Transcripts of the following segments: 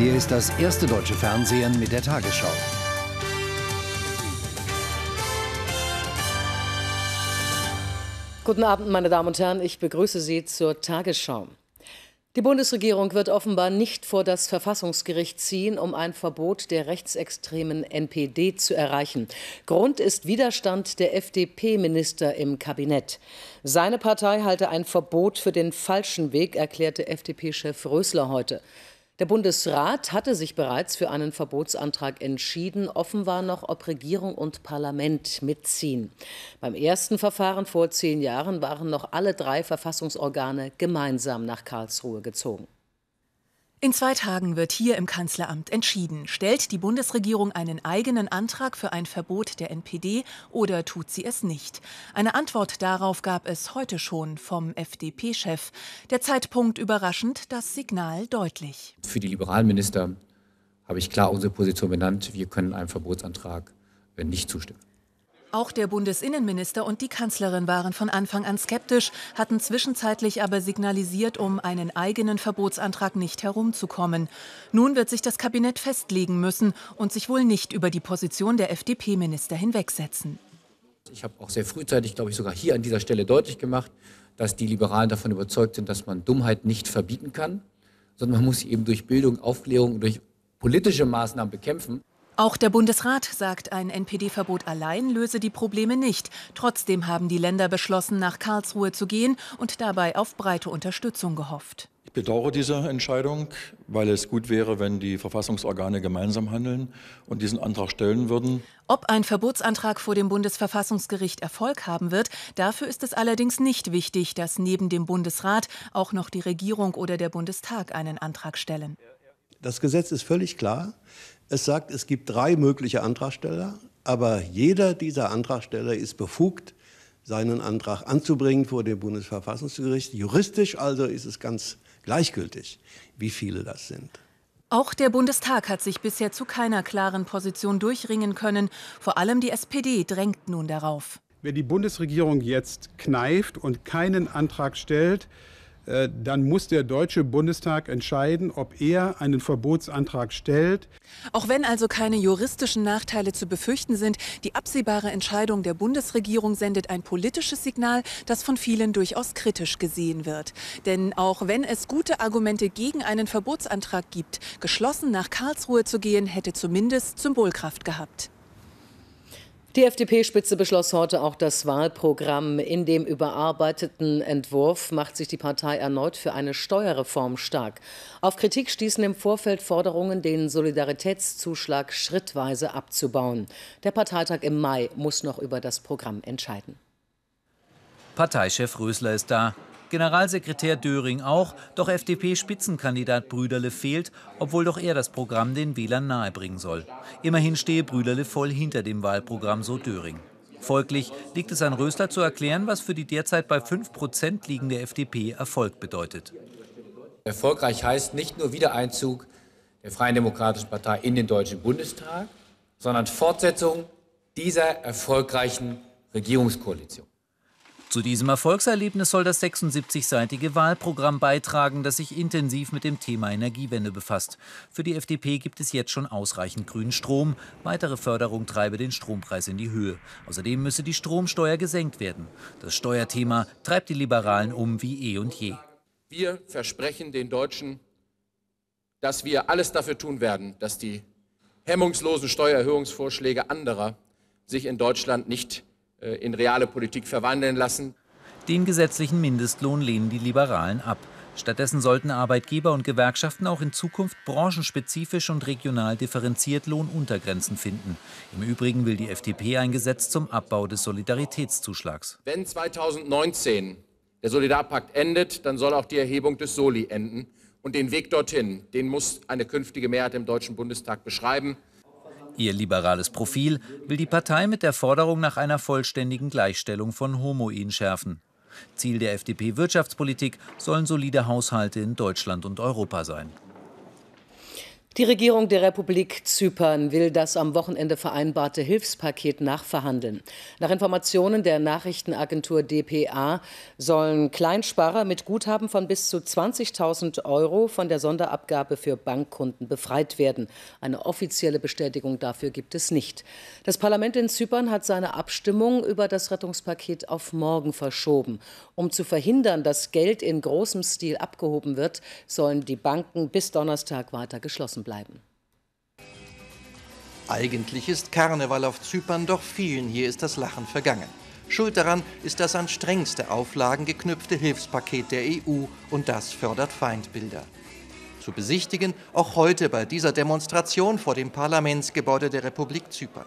Hier ist das erste deutsche Fernsehen mit der Tagesschau. Guten Abend, meine Damen und Herren. Ich begrüße Sie zur Tagesschau. Die Bundesregierung wird offenbar nicht vor das Verfassungsgericht ziehen, um ein Verbot der rechtsextremen NPD zu erreichen. Grund ist Widerstand der FDP-Minister im Kabinett. Seine Partei halte ein Verbot für den falschen Weg, erklärte FDP-Chef Rösler heute. Der Bundesrat hatte sich bereits für einen Verbotsantrag entschieden. Offen war noch, ob Regierung und Parlament mitziehen. Beim ersten Verfahren vor zehn Jahren waren noch alle drei Verfassungsorgane gemeinsam nach Karlsruhe gezogen. In zwei Tagen wird hier im Kanzleramt entschieden. Stellt die Bundesregierung einen eigenen Antrag für ein Verbot der NPD oder tut sie es nicht? Eine Antwort darauf gab es heute schon vom FDP-Chef. Der Zeitpunkt überraschend, das Signal deutlich. Für die liberalen Minister habe ich klar unsere Position benannt. Wir können einem Verbotsantrag nicht zustimmen. Auch der Bundesinnenminister und die Kanzlerin waren von Anfang an skeptisch, hatten zwischenzeitlich aber signalisiert, um einen eigenen Verbotsantrag nicht herumzukommen. Nun wird sich das Kabinett festlegen müssen und sich wohl nicht über die Position der FDP-Minister hinwegsetzen. Ich habe auch sehr frühzeitig, glaube ich, sogar hier an dieser Stelle deutlich gemacht, dass die Liberalen davon überzeugt sind, dass man Dummheit nicht verbieten kann, sondern man muss sie eben durch Bildung, Aufklärung und durch politische Maßnahmen bekämpfen. Auch der Bundesrat sagt, ein NPD-Verbot allein löse die Probleme nicht. Trotzdem haben die Länder beschlossen, nach Karlsruhe zu gehen und dabei auf breite Unterstützung gehofft. Ich bedauere diese Entscheidung, weil es gut wäre, wenn die Verfassungsorgane gemeinsam handeln und diesen Antrag stellen würden. Ob ein Verbotsantrag vor dem Bundesverfassungsgericht Erfolg haben wird, dafür ist es allerdings nicht wichtig, dass neben dem Bundesrat auch noch die Regierung oder der Bundestag einen Antrag stellen. Das Gesetz ist völlig klar. Es sagt, es gibt drei mögliche Antragsteller, aber jeder dieser Antragsteller ist befugt, seinen Antrag anzubringen vor dem Bundesverfassungsgericht. Juristisch also ist es ganz gleichgültig, wie viele das sind. Auch der Bundestag hat sich bisher zu keiner klaren Position durchringen können. Vor allem die SPD drängt nun darauf. Wer die Bundesregierung jetzt kneift und keinen Antrag stellt, äh, dann muss der Deutsche Bundestag entscheiden, ob er einen Verbotsantrag stellt. Auch wenn also keine juristischen Nachteile zu befürchten sind, die absehbare Entscheidung der Bundesregierung sendet ein politisches Signal, das von vielen durchaus kritisch gesehen wird. Denn auch wenn es gute Argumente gegen einen Verbotsantrag gibt, geschlossen nach Karlsruhe zu gehen, hätte zumindest Symbolkraft gehabt. Die FDP-Spitze beschloss heute auch das Wahlprogramm. In dem überarbeiteten Entwurf macht sich die Partei erneut für eine Steuerreform stark. Auf Kritik stießen im Vorfeld Forderungen, den Solidaritätszuschlag schrittweise abzubauen. Der Parteitag im Mai muss noch über das Programm entscheiden. Parteichef Rösler ist da. Generalsekretär Döring auch, doch FDP-Spitzenkandidat Brüderle fehlt, obwohl doch er das Programm den Wählern nahebringen soll. Immerhin stehe Brüderle voll hinter dem Wahlprogramm, so Döring. Folglich liegt es an Rösler zu erklären, was für die derzeit bei 5% liegende FDP Erfolg bedeutet. Erfolgreich heißt nicht nur Wiedereinzug der Freien Demokratischen Partei in den Deutschen Bundestag, sondern Fortsetzung dieser erfolgreichen Regierungskoalition. Zu diesem Erfolgserlebnis soll das 76-seitige Wahlprogramm beitragen, das sich intensiv mit dem Thema Energiewende befasst. Für die FDP gibt es jetzt schon ausreichend grünen Strom. Weitere Förderung treibe den Strompreis in die Höhe. Außerdem müsse die Stromsteuer gesenkt werden. Das Steuerthema treibt die Liberalen um wie eh und je. Wir versprechen den Deutschen, dass wir alles dafür tun werden, dass die hemmungslosen Steuererhöhungsvorschläge anderer sich in Deutschland nicht äh, in reale Politik verwandeln lassen. Den gesetzlichen Mindestlohn lehnen die Liberalen ab. Stattdessen sollten Arbeitgeber und Gewerkschaften auch in Zukunft branchenspezifisch und regional differenziert Lohnuntergrenzen finden. Im Übrigen will die FDP ein Gesetz zum Abbau des Solidaritätszuschlags. Wenn 2019 der Solidarpakt endet, dann soll auch die Erhebung des Soli enden. Und den Weg dorthin, den muss eine künftige Mehrheit im Deutschen Bundestag beschreiben. Ihr liberales Profil will die Partei mit der Forderung nach einer vollständigen Gleichstellung von homo schärfen. Ziel der FDP-Wirtschaftspolitik sollen solide Haushalte in Deutschland und Europa sein. Die Regierung der Republik Zypern will das am Wochenende vereinbarte Hilfspaket nachverhandeln. Nach Informationen der Nachrichtenagentur dpa sollen Kleinsparer mit Guthaben von bis zu 20.000 Euro von der Sonderabgabe für Bankkunden befreit werden. Eine offizielle Bestätigung dafür gibt es nicht. Das Parlament in Zypern hat seine Abstimmung über das Rettungspaket auf morgen verschoben. Um zu verhindern, dass Geld in großem Stil abgehoben wird, sollen die Banken bis Donnerstag weiter geschlossen offen bleiben. Eigentlich ist Karneval auf Zypern, doch vielen hier ist das Lachen vergangen. Schuld daran ist das an strengste Auflagen geknüpfte Hilfspaket der EU und das fördert Feindbilder. Zu besichtigen auch heute bei dieser Demonstration vor dem Parlamentsgebäude der Republik Zypern.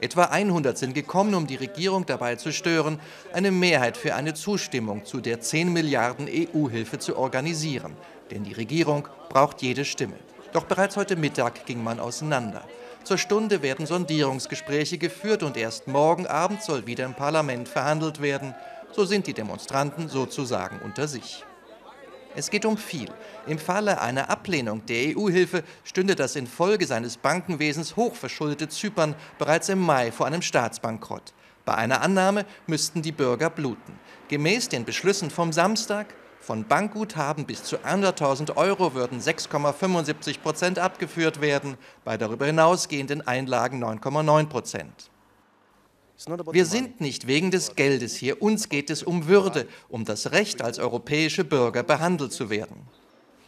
Etwa 100 sind gekommen, um die Regierung dabei zu stören, eine Mehrheit für eine Zustimmung zu der 10 Milliarden EU-Hilfe zu organisieren. Denn die Regierung braucht jede Stimme. Doch bereits heute Mittag ging man auseinander. Zur Stunde werden Sondierungsgespräche geführt und erst morgen Abend soll wieder im Parlament verhandelt werden. So sind die Demonstranten sozusagen unter sich. Es geht um viel. Im Falle einer Ablehnung der EU-Hilfe stünde das infolge seines Bankenwesens hochverschuldete Zypern bereits im Mai vor einem Staatsbankrott. Bei einer Annahme müssten die Bürger bluten. Gemäß den Beschlüssen vom Samstag von Bankguthaben bis zu 100.000 Euro würden 6,75 Prozent abgeführt werden, bei darüber hinausgehenden Einlagen 9,9 Prozent. Wir sind nicht wegen des Geldes hier, uns geht es um Würde, um das Recht, als europäische Bürger behandelt zu werden.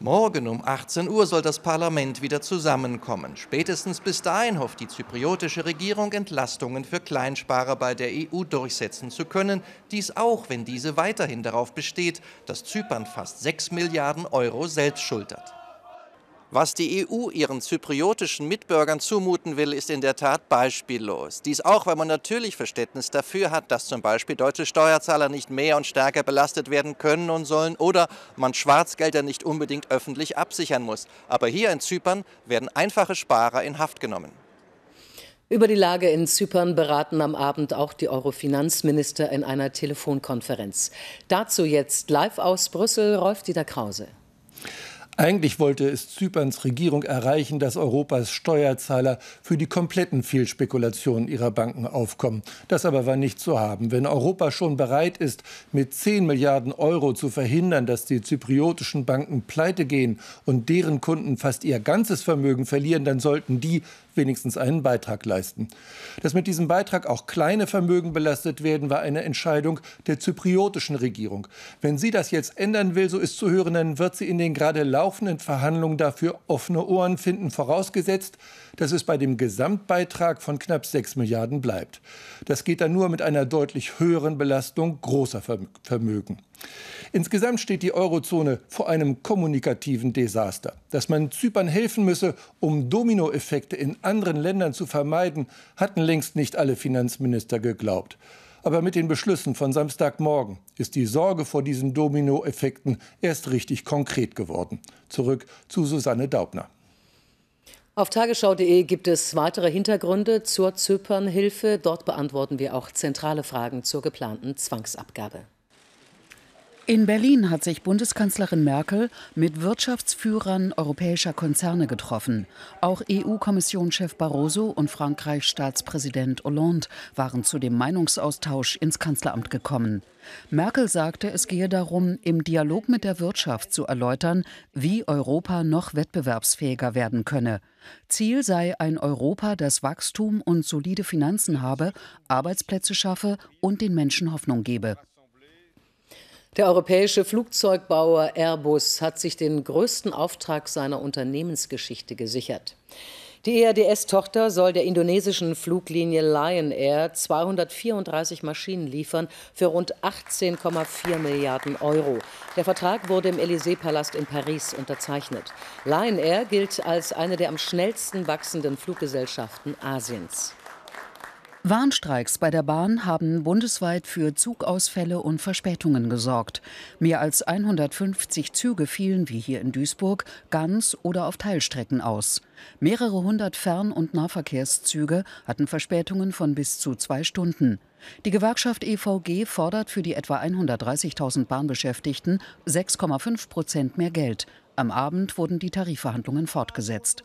Morgen um 18 Uhr soll das Parlament wieder zusammenkommen. Spätestens bis dahin hofft die zypriotische Regierung, Entlastungen für Kleinsparer bei der EU durchsetzen zu können. Dies auch, wenn diese weiterhin darauf besteht, dass Zypern fast 6 Milliarden Euro selbst schultert. Was die EU ihren zypriotischen Mitbürgern zumuten will, ist in der Tat beispiellos. Dies auch, weil man natürlich Verständnis dafür hat, dass zum Beispiel deutsche Steuerzahler nicht mehr und stärker belastet werden können und sollen oder man Schwarzgelder nicht unbedingt öffentlich absichern muss. Aber hier in Zypern werden einfache Sparer in Haft genommen. Über die Lage in Zypern beraten am Abend auch die Eurofinanzminister in einer Telefonkonferenz. Dazu jetzt live aus Brüssel Rolf-Dieter Krause. Eigentlich wollte es Zyperns Regierung erreichen, dass Europas Steuerzahler für die kompletten Fehlspekulationen ihrer Banken aufkommen. Das aber war nicht zu haben. Wenn Europa schon bereit ist, mit 10 Milliarden Euro zu verhindern, dass die zypriotischen Banken pleite gehen und deren Kunden fast ihr ganzes Vermögen verlieren, dann sollten die wenigstens einen Beitrag leisten. Dass mit diesem Beitrag auch kleine Vermögen belastet werden, war eine Entscheidung der zypriotischen Regierung. Wenn sie das jetzt ändern will, so ist zu hören, dann wird sie in den gerade laufenden Verhandlungen dafür offene Ohren finden, vorausgesetzt, dass es bei dem Gesamtbeitrag von knapp 6 Milliarden bleibt. Das geht dann nur mit einer deutlich höheren Belastung großer Vermögen. Insgesamt steht die Eurozone vor einem kommunikativen Desaster. Dass man Zypern helfen müsse, um Dominoeffekte in anderen Ländern zu vermeiden, hatten längst nicht alle Finanzminister geglaubt. Aber mit den Beschlüssen von Samstagmorgen ist die Sorge vor diesen Dominoeffekten erst richtig konkret geworden. Zurück zu Susanne Daubner. Auf tagesschau.de gibt es weitere Hintergründe zur Zypernhilfe. Dort beantworten wir auch zentrale Fragen zur geplanten Zwangsabgabe. In Berlin hat sich Bundeskanzlerin Merkel mit Wirtschaftsführern europäischer Konzerne getroffen. Auch EU-Kommissionschef Barroso und Frankreichs Staatspräsident Hollande waren zu dem Meinungsaustausch ins Kanzleramt gekommen. Merkel sagte, es gehe darum, im Dialog mit der Wirtschaft zu erläutern, wie Europa noch wettbewerbsfähiger werden könne. Ziel sei ein Europa, das Wachstum und solide Finanzen habe, Arbeitsplätze schaffe und den Menschen Hoffnung gebe. Der europäische Flugzeugbauer Airbus hat sich den größten Auftrag seiner Unternehmensgeschichte gesichert. Die ERDS-Tochter soll der indonesischen Fluglinie Lion Air 234 Maschinen liefern für rund 18,4 Milliarden Euro. Der Vertrag wurde im Élysée-Palast in Paris unterzeichnet. Lion Air gilt als eine der am schnellsten wachsenden Fluggesellschaften Asiens. Warnstreiks bei der Bahn haben bundesweit für Zugausfälle und Verspätungen gesorgt. Mehr als 150 Züge fielen, wie hier in Duisburg, ganz oder auf Teilstrecken aus. Mehrere hundert Fern- und Nahverkehrszüge hatten Verspätungen von bis zu zwei Stunden. Die Gewerkschaft EVG fordert für die etwa 130.000 Bahnbeschäftigten 6,5 Prozent mehr Geld. Am Abend wurden die Tarifverhandlungen fortgesetzt.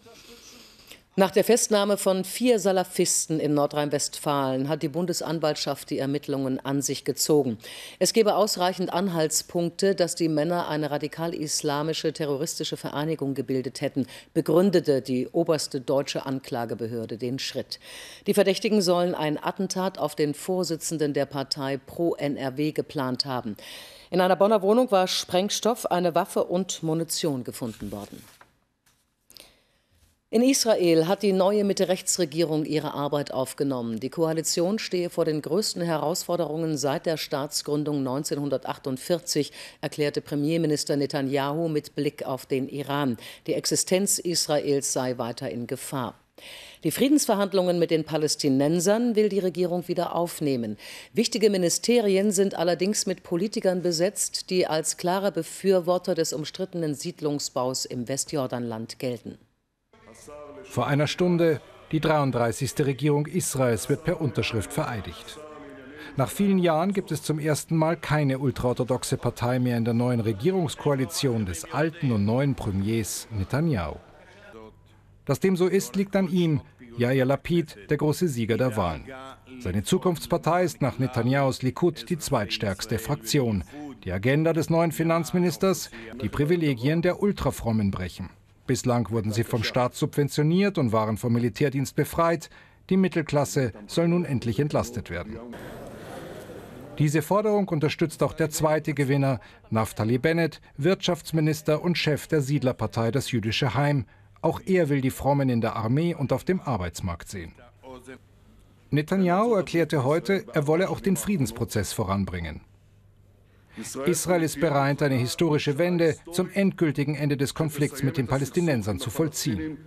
Nach der Festnahme von vier Salafisten in Nordrhein-Westfalen hat die Bundesanwaltschaft die Ermittlungen an sich gezogen. Es gebe ausreichend Anhaltspunkte, dass die Männer eine radikal-islamische terroristische Vereinigung gebildet hätten, begründete die oberste deutsche Anklagebehörde den Schritt. Die Verdächtigen sollen ein Attentat auf den Vorsitzenden der Partei Pro NRW geplant haben. In einer Bonner Wohnung war Sprengstoff, eine Waffe und Munition gefunden worden. In Israel hat die neue Mitte-Rechts-Regierung ihre Arbeit aufgenommen. Die Koalition stehe vor den größten Herausforderungen seit der Staatsgründung 1948, erklärte Premierminister Netanyahu mit Blick auf den Iran. Die Existenz Israels sei weiter in Gefahr. Die Friedensverhandlungen mit den Palästinensern will die Regierung wieder aufnehmen. Wichtige Ministerien sind allerdings mit Politikern besetzt, die als klare Befürworter des umstrittenen Siedlungsbaus im Westjordanland gelten. Vor einer Stunde, die 33. Regierung Israels wird per Unterschrift vereidigt. Nach vielen Jahren gibt es zum ersten Mal keine ultraorthodoxe Partei mehr in der neuen Regierungskoalition des alten und neuen Premiers Netanyahu. Dass dem so ist, liegt an ihm, Yair Lapid, der große Sieger der Wahlen. Seine Zukunftspartei ist nach Netanyahus Likud die zweitstärkste Fraktion. Die Agenda des neuen Finanzministers, die Privilegien der Ultrafrommen brechen. Bislang wurden sie vom Staat subventioniert und waren vom Militärdienst befreit. Die Mittelklasse soll nun endlich entlastet werden. Diese Forderung unterstützt auch der zweite Gewinner, Naftali Bennett, Wirtschaftsminister und Chef der Siedlerpartei Das Jüdische Heim. Auch er will die Frommen in der Armee und auf dem Arbeitsmarkt sehen. Netanyahu erklärte heute, er wolle auch den Friedensprozess voranbringen. Israel ist bereit, eine historische Wende zum endgültigen Ende des Konflikts mit den Palästinensern zu vollziehen.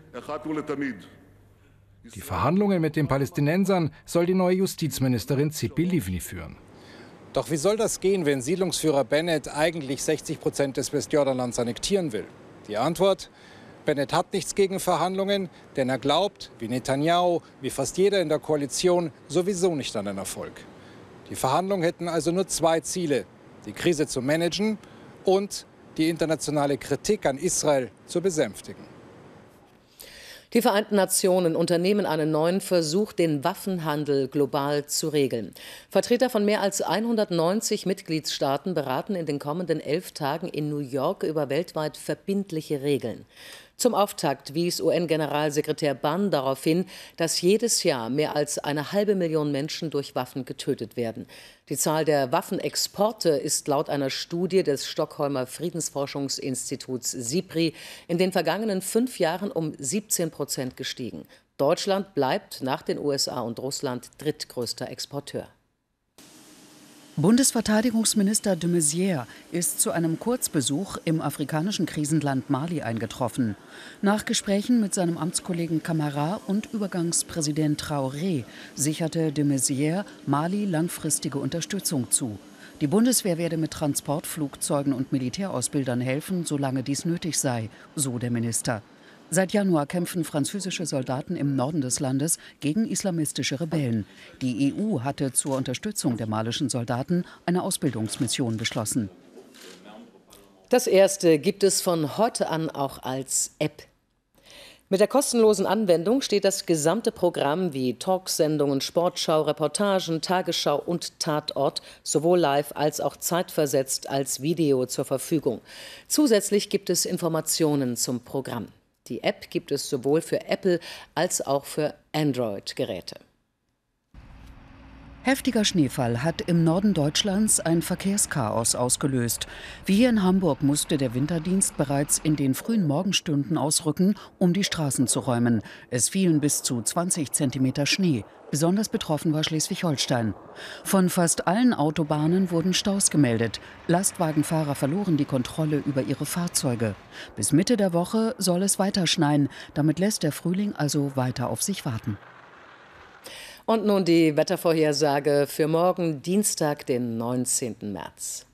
Die Verhandlungen mit den Palästinensern soll die neue Justizministerin Zipi Livni führen. Doch wie soll das gehen, wenn Siedlungsführer Bennett eigentlich 60 Prozent des Westjordanlands annektieren will? Die Antwort? Bennett hat nichts gegen Verhandlungen, denn er glaubt, wie Netanyahu, wie fast jeder in der Koalition, sowieso nicht an einen Erfolg. Die Verhandlungen hätten also nur zwei Ziele, die Krise zu managen und die internationale Kritik an Israel zu besänftigen. Die Vereinten Nationen unternehmen einen neuen Versuch, den Waffenhandel global zu regeln. Vertreter von mehr als 190 Mitgliedstaaten beraten in den kommenden elf Tagen in New York über weltweit verbindliche Regeln. Zum Auftakt wies UN-Generalsekretär Ban darauf hin, dass jedes Jahr mehr als eine halbe Million Menschen durch Waffen getötet werden. Die Zahl der Waffenexporte ist laut einer Studie des Stockholmer Friedensforschungsinstituts SIPRI in den vergangenen fünf Jahren um 17 Prozent gestiegen. Deutschland bleibt nach den USA und Russland drittgrößter Exporteur. Bundesverteidigungsminister de Maizière ist zu einem Kurzbesuch im afrikanischen Krisenland Mali eingetroffen. Nach Gesprächen mit seinem Amtskollegen Kamara und Übergangspräsident Traoré sicherte de Maizière Mali langfristige Unterstützung zu. Die Bundeswehr werde mit Transportflugzeugen und Militärausbildern helfen, solange dies nötig sei, so der Minister. Seit Januar kämpfen französische Soldaten im Norden des Landes gegen islamistische Rebellen. Die EU hatte zur Unterstützung der malischen Soldaten eine Ausbildungsmission beschlossen. Das erste gibt es von heute an auch als App. Mit der kostenlosen Anwendung steht das gesamte Programm wie Talksendungen, Sportschau, Reportagen, Tagesschau und Tatort sowohl live als auch zeitversetzt als Video zur Verfügung. Zusätzlich gibt es Informationen zum Programm. Die App gibt es sowohl für Apple als auch für Android-Geräte. Heftiger Schneefall hat im Norden Deutschlands ein Verkehrschaos ausgelöst. Wie hier in Hamburg musste der Winterdienst bereits in den frühen Morgenstunden ausrücken, um die Straßen zu räumen. Es fielen bis zu 20 Zentimeter Schnee. Besonders betroffen war Schleswig-Holstein. Von fast allen Autobahnen wurden Staus gemeldet. Lastwagenfahrer verloren die Kontrolle über ihre Fahrzeuge. Bis Mitte der Woche soll es weiter schneien. Damit lässt der Frühling also weiter auf sich warten. Und nun die Wettervorhersage für morgen, Dienstag, den 19. März.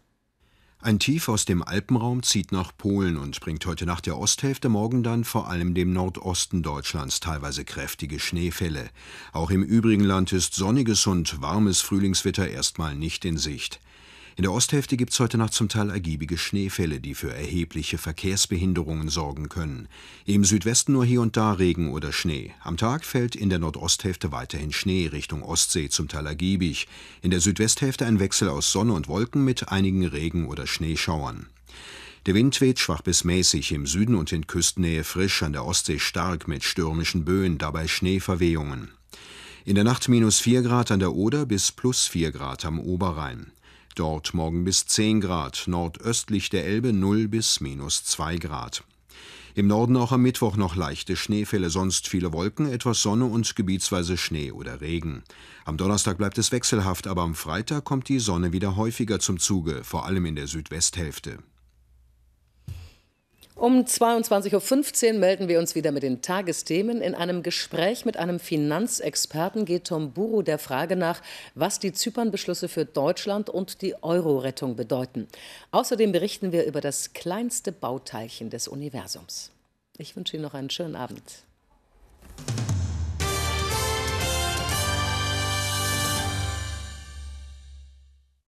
Ein Tief aus dem Alpenraum zieht nach Polen und bringt heute Nacht der Osthälfte, morgen dann vor allem dem Nordosten Deutschlands teilweise kräftige Schneefälle. Auch im übrigen Land ist sonniges und warmes Frühlingswetter erstmal nicht in Sicht. In der Osthälfte gibt es heute Nacht zum Teil ergiebige Schneefälle, die für erhebliche Verkehrsbehinderungen sorgen können. Im Südwesten nur hier und da Regen oder Schnee. Am Tag fällt in der Nordosthälfte weiterhin Schnee Richtung Ostsee, zum Teil ergiebig. In der Südwesthälfte ein Wechsel aus Sonne und Wolken mit einigen Regen- oder Schneeschauern. Der Wind weht schwach bis mäßig, im Süden und in Küstennähe frisch, an der Ostsee stark mit stürmischen Böen, dabei Schneeverwehungen. In der Nacht minus 4 Grad an der Oder bis plus 4 Grad am Oberrhein dort morgen bis 10 Grad, nordöstlich der Elbe 0 bis minus 2 Grad. Im Norden auch am Mittwoch noch leichte Schneefälle, sonst viele Wolken, etwas Sonne und gebietsweise Schnee oder Regen. Am Donnerstag bleibt es wechselhaft, aber am Freitag kommt die Sonne wieder häufiger zum Zuge, vor allem in der Südwesthälfte. Um 22.15 Uhr melden wir uns wieder mit den Tagesthemen. In einem Gespräch mit einem Finanzexperten geht Tom Buru der Frage nach, was die Zypernbeschlüsse für Deutschland und die Euro-Rettung bedeuten. Außerdem berichten wir über das kleinste Bauteilchen des Universums. Ich wünsche Ihnen noch einen schönen Abend.